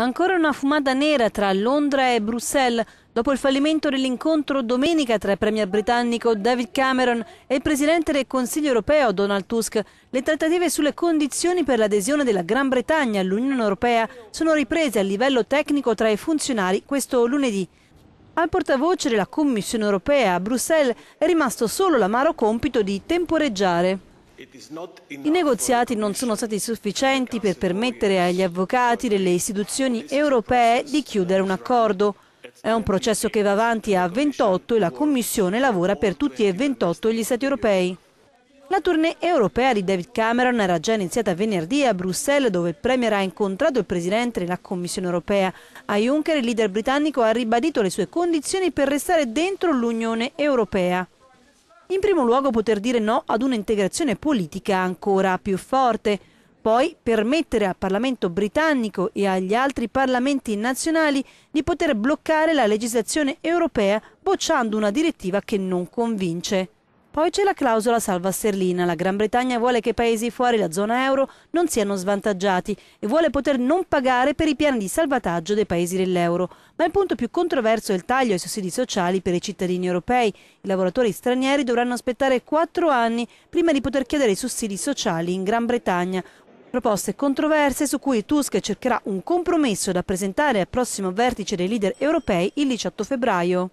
Ancora una fumata nera tra Londra e Bruxelles dopo il fallimento dell'incontro domenica tra il premier britannico David Cameron e il presidente del Consiglio europeo Donald Tusk. Le trattative sulle condizioni per l'adesione della Gran Bretagna all'Unione europea sono riprese a livello tecnico tra i funzionari questo lunedì. Al portavoce della Commissione europea a Bruxelles è rimasto solo l'amaro compito di temporeggiare. I negoziati non sono stati sufficienti per permettere agli avvocati delle istituzioni europee di chiudere un accordo. È un processo che va avanti a 28 e la Commissione lavora per tutti e 28 gli Stati europei. La tournée europea di David Cameron era già iniziata venerdì a Bruxelles dove il Premier ha incontrato il Presidente della Commissione europea. A Juncker il leader britannico ha ribadito le sue condizioni per restare dentro l'Unione europea. In primo luogo poter dire no ad un'integrazione politica ancora più forte, poi permettere al Parlamento britannico e agli altri parlamenti nazionali di poter bloccare la legislazione europea bocciando una direttiva che non convince. Poi c'è la clausola salva sterlina. La Gran Bretagna vuole che i paesi fuori la zona euro non siano svantaggiati e vuole poter non pagare per i piani di salvataggio dei paesi dell'euro. Ma il punto più controverso è il taglio ai sussidi sociali per i cittadini europei. I lavoratori stranieri dovranno aspettare quattro anni prima di poter chiedere i sussidi sociali in Gran Bretagna. Proposte controverse su cui Tusk cercherà un compromesso da presentare al prossimo vertice dei leader europei il 18 febbraio.